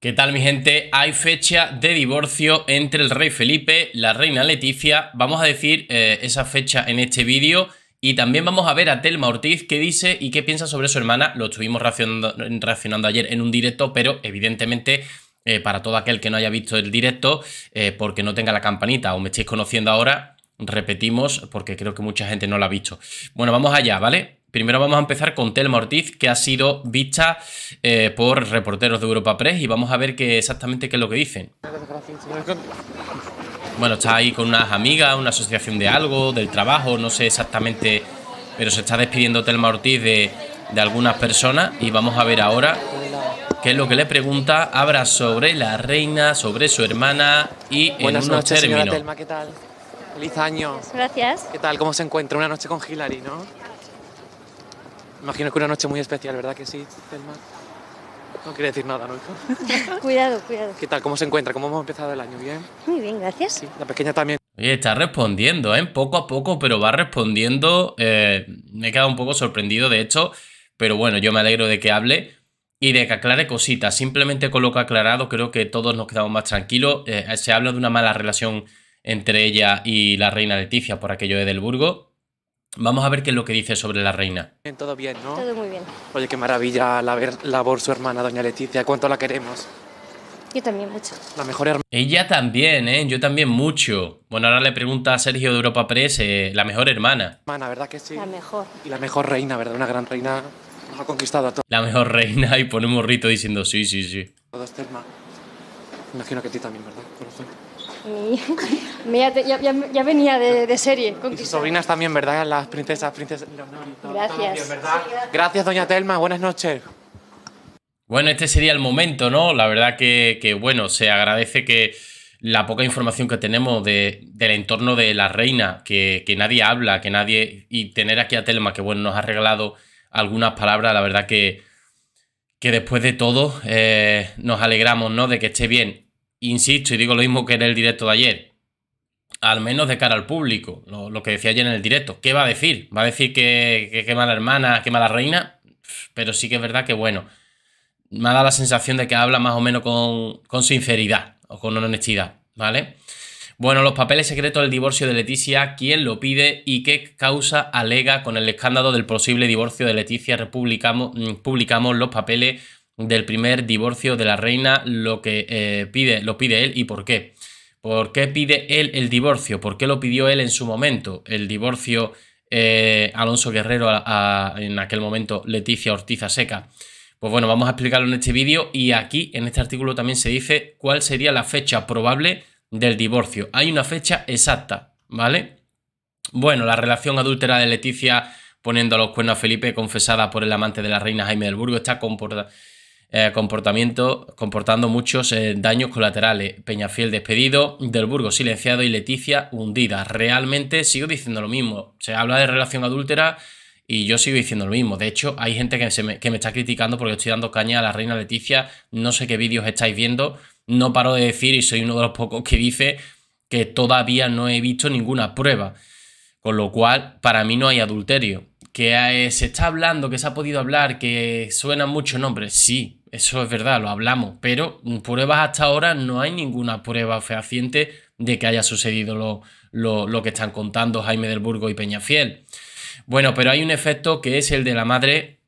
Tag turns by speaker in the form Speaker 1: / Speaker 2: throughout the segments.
Speaker 1: ¿Qué tal mi gente? Hay fecha de divorcio entre el rey Felipe, la reina Leticia. Vamos a decir eh, esa fecha en este vídeo y también vamos a ver a Telma Ortiz qué dice y qué piensa sobre su hermana. Lo estuvimos reaccionando, ayer en un directo, pero evidentemente eh, para todo aquel que no haya visto el directo, eh, porque no tenga la campanita o me estéis conociendo ahora, repetimos porque creo que mucha gente no lo ha visto. Bueno, vamos allá, ¿vale? Primero vamos a empezar con Telma Ortiz, que ha sido vista eh, por reporteros de Europa Press y vamos a ver exactamente qué es lo que dicen. Bueno, está ahí con unas amigas, una asociación de algo, del trabajo, no sé exactamente, pero se está despidiendo Telma Ortiz de, algunas personas y vamos a ver ahora qué es lo que le pregunta. Habla sobre la reina, sobre su hermana y Buenas en unos noches, términos. Telma, ¿qué tal? Feliz año. Gracias. ¿Qué tal? ¿Cómo se encuentra una noche con Hillary, no? Imagino que una noche muy especial, ¿verdad que sí, Telma? No quiere decir nada, ¿no? cuidado, cuidado. ¿Qué tal? ¿Cómo se encuentra? ¿Cómo hemos empezado el año? ¿Bien? Muy bien, gracias. Sí, la pequeña también. Oye, está respondiendo, ¿eh? Poco a poco, pero va respondiendo. Eh, me he quedado un poco sorprendido, de hecho. Pero bueno, yo me alegro de que hable y de que aclare cositas. Simplemente con lo que ha aclarado, creo que todos nos quedamos más tranquilos. Eh, se habla de una mala relación entre ella y la reina Leticia por aquello de Delburgo. Vamos a ver qué es lo que dice sobre la reina. Todo bien, ¿no? Todo muy bien. Oye, qué maravilla la labor su hermana, doña Leticia. ¿Cuánto la queremos? Yo también mucho. La mejor hermana. Ella también, ¿eh? Yo también mucho. Bueno, ahora le pregunta a Sergio de Europa Press, eh, la mejor hermana. Hermana, ¿verdad que sí? La mejor. Y la mejor reina, ¿verdad? Una gran reina nos ha conquistado a todos. La mejor reina y pone un morrito diciendo sí, sí, sí. Todo este Imagino que a ti también, ¿verdad? Corazón. ya, venía de, serie. y sus sobrinas también, ¿verdad? Las princesas, princesas. gracias. gracias. doña Telma. Buenas noches. Bueno, este sería el momento, ¿no? La verdad que, bueno, se agradece que la poca información que tenemos del entorno de la reina, que, nadie habla, que nadie... Y tener aquí a Telma, que bueno, nos ha regalado algunas palabras, la verdad que, que después de todo eh, nos alegramos, ¿no? De que esté bien insisto y digo lo mismo que en el directo de ayer, al menos de cara al público, lo, que decía ayer en el directo, ¿qué va a decir? ¿Va a decir que, que, mala hermana, que mala reina? Pero sí que es verdad que, bueno, me ha la sensación de que habla más o menos con, con sinceridad o con honestidad, ¿vale? Bueno, los papeles secretos del divorcio de Leticia, quién lo pide y qué causa alega con el escándalo del posible divorcio de Leticia. Mm, publicamos los papeles del primer divorcio de la reina, lo que eh, pide, lo pide él y por qué. ¿Por qué pide él el divorcio? ¿Por qué lo pidió él en su momento? El divorcio eh, Alonso Guerrero, a, en aquel momento Leticia Ortiz Seca. Pues bueno, vamos a explicarlo en este vídeo y aquí en este artículo también se dice cuál sería la fecha probable del divorcio. Hay una fecha exacta, ¿vale? Bueno, la relación adúltera de Leticia poniendo a los cuernos a Felipe confesada por el amante de la reina Jaime del Burgo está comportada eh, comportamiento, comportando muchos eh, daños colaterales. Peñafiel despedido, Delburgo silenciado y Leticia hundida. Realmente sigo diciendo lo mismo. Se habla de relación adúltera y yo sigo diciendo lo mismo. De hecho, hay gente que, se me, que me está criticando porque estoy dando caña a la reina Leticia. No sé qué vídeos estáis viendo. No paro de decir, y soy uno de los pocos que dice que todavía no he visto ninguna prueba. Con lo cual, para mí no hay adulterio. Que eh, se está hablando, que se ha podido hablar, que suenan muchos nombres. Sí, eso es verdad, lo hablamos, pero pruebas hasta ahora no hay ninguna prueba fehaciente de que haya sucedido lo, que están contando Jaime del Burgo y Peñafiel. Bueno, pero hay un efecto que es el de la madre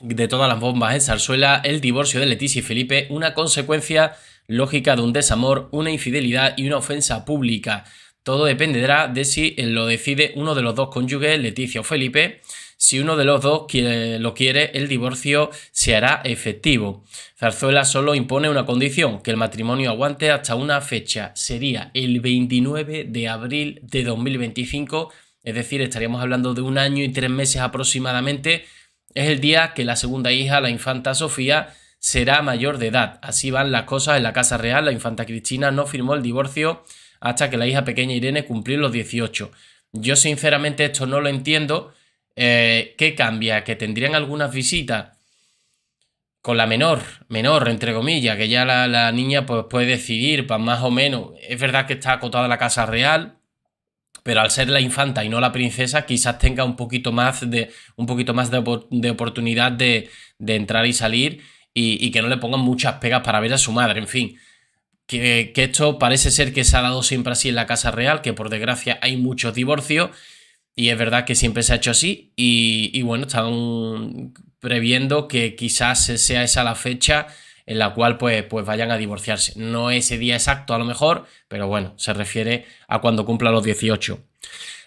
Speaker 1: de todas las bombas en Zarzuela, el divorcio de Leticia y Felipe, una consecuencia lógica de un desamor, una infidelidad y una ofensa pública. Todo dependerá de si lo decide uno de los dos cónyuges, Leticia o Felipe, si uno de los dos lo quiere, el divorcio se hará efectivo. Zarzuela solo impone una condición, que el matrimonio aguante hasta una fecha. Sería el 29 de abril de 2025, es decir, estaríamos hablando de un año y tres meses aproximadamente. Es el día que la segunda hija, la infanta Sofía, será mayor de edad. Así van las cosas en la Casa Real. La infanta Cristina no firmó el divorcio hasta que la hija pequeña Irene cumplió los 18. Yo sinceramente esto no lo entiendo eh, ¿Qué cambia? ¿Que tendrían algunas visitas? con la menor, menor, entre comillas, que ya la, niña pues, puede decidir, para pues, más o menos. Es verdad que está acotada la casa real, pero al ser la infanta y no la princesa, quizás tenga un poquito más de, un poquito más de, oportunidad de, entrar y salir y, que no le pongan muchas pegas para ver a su madre, en fin. Que, que esto parece ser que se ha dado siempre así en la casa real, que por desgracia hay muchos divorcios y es verdad que siempre se ha hecho así y, bueno, están previendo que quizás sea esa la fecha en la cual pues, pues vayan a divorciarse. No ese día exacto a lo mejor, pero bueno, se refiere a cuando cumpla los 18.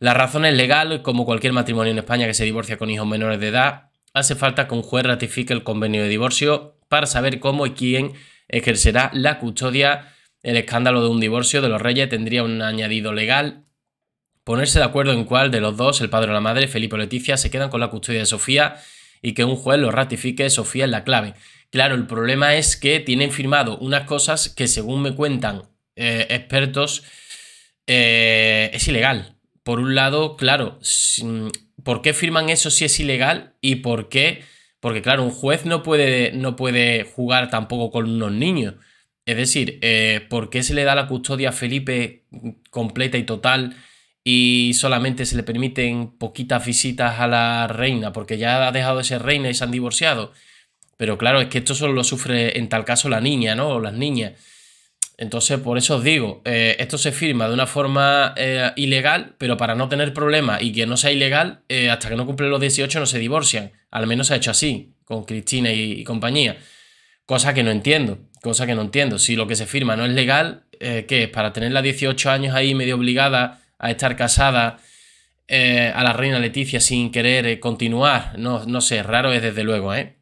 Speaker 1: La razón es legal, como cualquier matrimonio en España que se divorcia con hijos menores de edad, hace falta que un juez ratifique el convenio de divorcio para saber cómo y quién ejercerá la custodia. El escándalo de un divorcio de los reyes tendría un añadido legal ponerse de acuerdo en cuál de los dos, el padre o la madre, Felipe o Leticia, se quedan con la custodia de Sofía y que un juez lo ratifique, Sofía es la clave. Claro, el problema es que tienen firmado unas cosas que según me cuentan eh, expertos eh, es ilegal. Por un lado, claro, ¿por qué firman eso si es ilegal? ¿Y por qué? Porque claro, un juez no puede, no puede jugar tampoco con unos niños. Es decir, eh, ¿por qué se le da la custodia a Felipe mm, completa y total y solamente se le permiten poquitas visitas a la reina, porque ya ha dejado de ser reina y se han divorciado. Pero claro, es que esto solo lo sufre en tal caso la niña, ¿no? O las niñas. Entonces, por eso os digo, eh, esto se firma de una forma eh, ilegal, pero para no tener problemas y que no sea ilegal, eh, hasta que no cumplen los 18 no se divorcian. Al menos se ha hecho así, con Cristina y, compañía. Cosa que no entiendo, cosa que no entiendo. Si lo que se firma no es legal, ¿qué es? Para tenerla 18 años ahí medio obligada a estar casada eh, a la reina Leticia sin querer eh, continuar. No, no sé, raro es desde luego, ¿eh?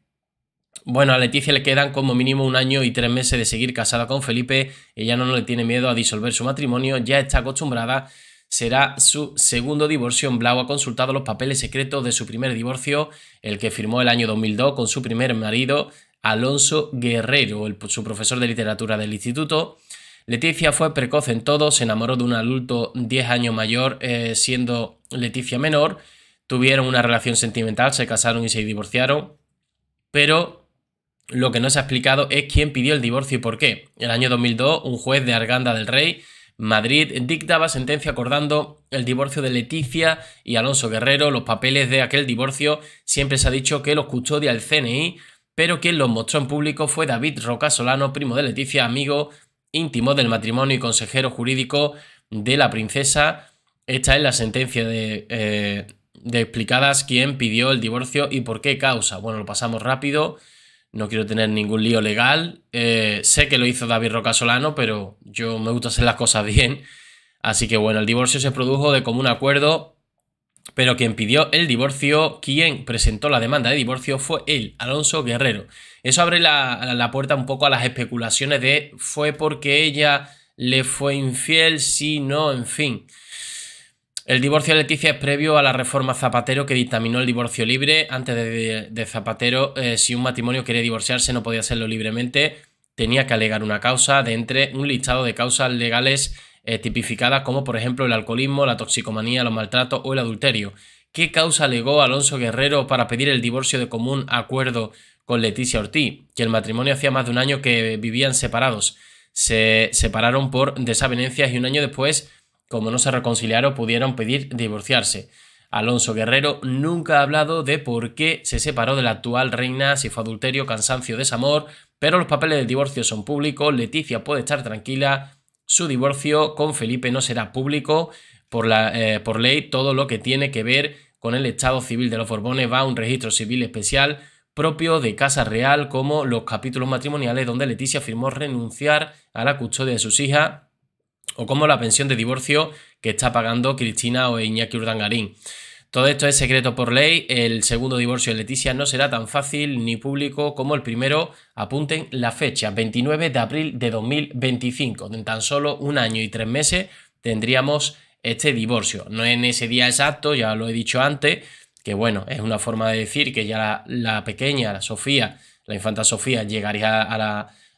Speaker 1: Bueno, a Leticia le quedan como mínimo un año y tres meses de seguir casada con Felipe. Ella no le tiene miedo a disolver su matrimonio, ya está acostumbrada. Será su segundo divorcio. Blau ha consultado los papeles secretos de su primer divorcio, el que firmó el año 2002 con su primer marido, Alonso Guerrero, su profesor de literatura del instituto. Leticia fue precoz en todo, se enamoró de un adulto 10 años mayor, eh, siendo Leticia menor, tuvieron una relación sentimental, se casaron y se divorciaron, pero lo que no se ha explicado es quién pidió el divorcio y por qué. El año 2002, un juez de Arganda del Rey, Madrid, dictaba sentencia acordando el divorcio de Leticia y Alonso Guerrero, los papeles de aquel divorcio, siempre se ha dicho que los custodia el CNI, pero quien los mostró en público fue David Roca Solano, primo de Leticia, amigo íntimo del matrimonio y consejero jurídico de la princesa. Esta es la sentencia de, eh, explicadas quién pidió el divorcio y por qué causa. Bueno, lo pasamos rápido, no quiero tener ningún lío legal. Eh, sé que lo hizo David Roca Solano, pero yo me gusta hacer las cosas bien. Así que bueno, el divorcio se produjo de común acuerdo pero quien pidió el divorcio, quien presentó la demanda de divorcio fue él, Alonso Guerrero. Eso abre la, puerta un poco a las especulaciones de fue porque ella le fue infiel, si no, en fin. El divorcio de Leticia es previo a la reforma Zapatero que dictaminó el divorcio libre. Antes de, Zapatero, eh, si un matrimonio quería divorciarse no podía hacerlo libremente, tenía que alegar una causa de entre un listado de causas legales eh, tipificadas como por ejemplo el alcoholismo, la toxicomanía, los maltratos o el adulterio. ¿Qué causa alegó Alonso Guerrero para pedir el divorcio de común acuerdo con Leticia Ortiz? Que el matrimonio hacía más de un año que vivían separados. Se separaron por desavenencias y un año después, como no se reconciliaron, pudieron pedir divorciarse. Alonso Guerrero nunca ha hablado de por qué se separó de la actual reina, si fue adulterio, cansancio, desamor, pero los papeles del divorcio son públicos, Leticia puede estar tranquila, su divorcio con Felipe no será público. Eh, por, ley, todo lo que tiene que ver con el Estado civil de los Borbones va a un registro civil especial propio de Casa Real, como los capítulos matrimoniales donde Leticia firmó renunciar a la custodia de sus hijas, o como la pensión de divorcio que está pagando Cristina o Iñaki Urdangarín. Todo esto es secreto por ley. El segundo divorcio de Leticia no será tan fácil ni público como el primero. Apunten la fecha, 29 de abril de 2025. En tan solo un año y tres meses tendríamos este divorcio. No en ese día exacto, ya lo he dicho antes, que bueno, es una forma de decir que ya la, pequeña, la Sofía, la infanta Sofía, llegaría a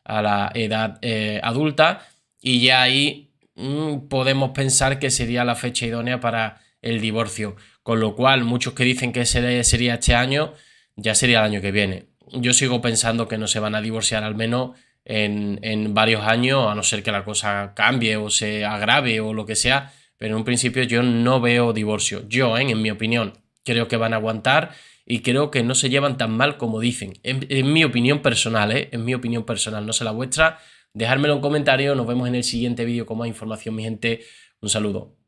Speaker 1: la, edad eh, adulta y ya ahí mm, podemos pensar que sería la fecha idónea para el divorcio. Con lo cual, muchos que dicen que ese sería este año, ya sería el año que viene. Yo sigo pensando que no se van a divorciar al menos en, varios años, a no ser que la cosa cambie o se agrave o lo que sea, pero en un principio yo no veo divorcio. Yo, ¿eh? en mi opinión, creo que van a aguantar y creo que no se llevan tan mal como dicen. En, mi opinión personal, ¿eh? en mi opinión personal, no sé la vuestra. Dejármelo en comentario, nos vemos en el siguiente vídeo con más información, mi gente. Un saludo.